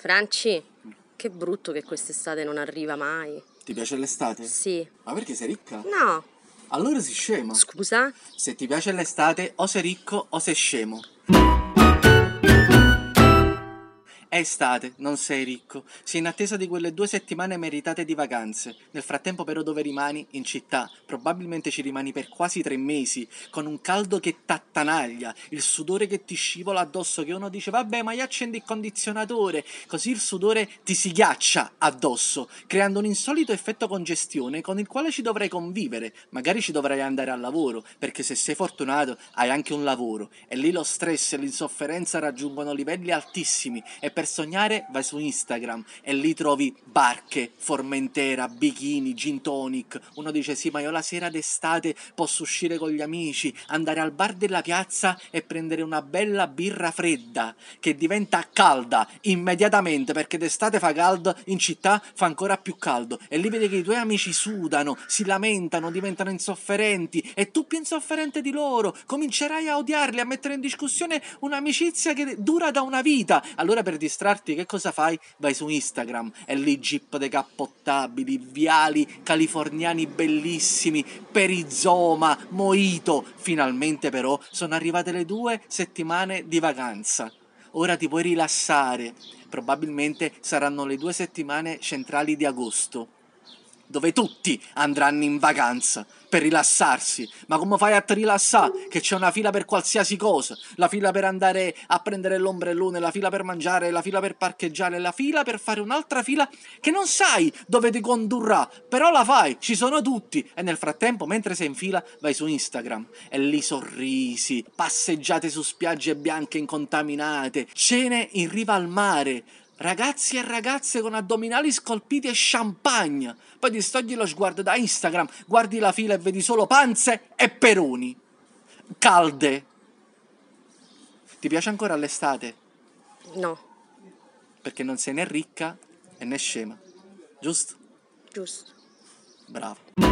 Franci, che brutto che quest'estate non arriva mai. Ti piace l'estate? Sì. Ma perché sei ricca? No. Allora sei scema. Scusa? Se ti piace l'estate, o sei ricco o sei scemo. È estate, non sei ricco. Sei in attesa di quelle due settimane meritate di vacanze. Nel frattempo, però, dove rimani? In città. Probabilmente ci rimani per quasi tre mesi, con un caldo che t'attanaglia, il sudore che ti scivola addosso, che uno dice, vabbè, ma gli accendi il condizionatore, così il sudore ti si ghiaccia addosso, creando un insolito effetto congestione con il quale ci dovrai convivere. Magari ci dovrai andare al lavoro, perché se sei fortunato hai anche un lavoro. E lì lo stress e l'insofferenza raggiungono livelli altissimi. E per sognare vai su Instagram e lì trovi barche, formentera, bikini, gin tonic. Uno dice sì, ma io la sera d'estate posso uscire con gli amici, andare al bar della piazza e prendere una bella birra fredda che diventa calda immediatamente perché d'estate fa caldo, in città fa ancora più caldo e lì vedi che i tuoi amici sudano, si lamentano, diventano insofferenti e tu più insofferente di loro, comincerai a odiarli, a mettere in discussione un'amicizia che dura da una vita. Allora per distrarti, che cosa fai? Vai su Instagram è lì jeep decappottabili, viali californiani bellissimi, perizoma, moito. Finalmente però sono arrivate le due settimane di vacanza. Ora ti puoi rilassare. Probabilmente saranno le due settimane centrali di agosto dove tutti andranno in vacanza per rilassarsi. Ma come fai a te rilassare? Che c'è una fila per qualsiasi cosa. La fila per andare a prendere l'ombrellone, la fila per mangiare, la fila per parcheggiare, la fila per fare un'altra fila che non sai dove ti condurrà. Però la fai, ci sono tutti. E nel frattempo, mentre sei in fila, vai su Instagram. E lì sorrisi, passeggiate su spiagge bianche incontaminate, cene in riva al mare ragazzi e ragazze con addominali scolpiti e champagne. Poi distogli lo sguardo da Instagram, guardi la fila e vedi solo panze e peroni. Calde. Ti piace ancora l'estate? No. Perché non sei né ricca né scema. Giusto? Giusto. Bravo.